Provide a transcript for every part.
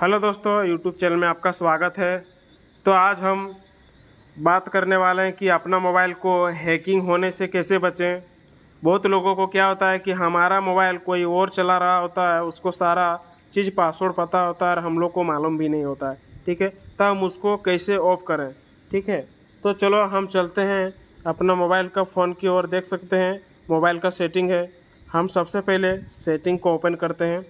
hello दोस्तों YouTube channel में आपका स्वागत है तो आज हम बात करने वाले हैं कि अपना मोबाइल को हैकिंग होने से कैसे बचें बहुत लोगों को क्या होता है कि हमारा मोबाइल कोई और चला रहा होता है उसको सारा चीज़ पासवर्ड पता होता है और हम लोग को मालूम भी नहीं होता है ठीक है तो हम उसको कैसे ऑफ़ करें ठीक है तो चलो हम चलते हैं अपना मोबाइल का फ़ोन की ओर देख सकते हैं मोबाइल का सेटिंग है हम सबसे पहले सेटिंग को ओपन करते हैं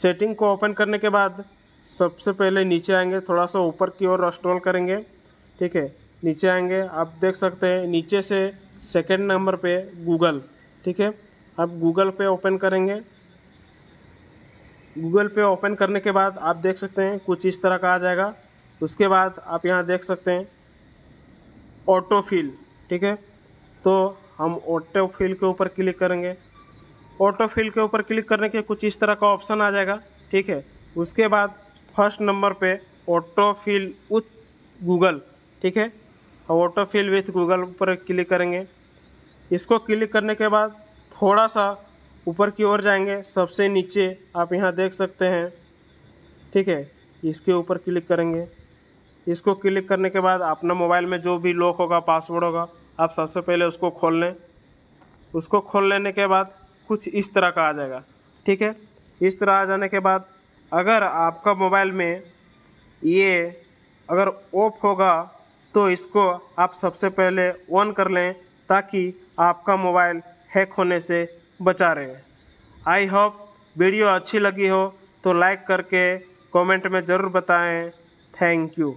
सेटिंग को ओपन करने के बाद सबसे पहले नीचे आएंगे थोड़ा सा ऊपर की ओर स्क्रॉल करेंगे ठीक है नीचे आएंगे आप देख सकते हैं नीचे से सेकेंड नंबर पे गूगल ठीक है आप गूगल पे ओपन करेंगे गूगल पे ओपन करने के बाद आप देख सकते हैं कुछ इस तरह का आ जाएगा उसके बाद आप यहाँ देख सकते हैं ऑटो फिल ठीक है तो हम ऑटो फिल के ऊपर क्लिक करेंगे ऑटो फिल के ऊपर क्लिक करने के कुछ इस तरह का ऑप्शन आ जाएगा ठीक है उसके बाद फर्स्ट नंबर पे ऑटो फिल विथ गूगल ठीक है और ऑटो फिल विथ गूगल पर क्लिक करेंगे इसको क्लिक करने के बाद थोड़ा सा ऊपर की ओर जाएंगे सबसे नीचे आप यहाँ देख सकते हैं ठीक है इसके ऊपर क्लिक करेंगे इसको क्लिक करने के बाद अपना मोबाइल में जो भी लॉक होगा पासवर्ड होगा आप सबसे पहले उसको खोल लें उसको खोल लेने के बाद कुछ इस तरह का आ जाएगा ठीक है इस तरह आ जाने के बाद अगर आपका मोबाइल में ये अगर ऑफ होगा तो इसको आप सबसे पहले ऑन कर लें ताकि आपका मोबाइल हैक होने से बचा रहे आई होप वीडियो अच्छी लगी हो तो लाइक करके कमेंट में ज़रूर बताएं थैंक यू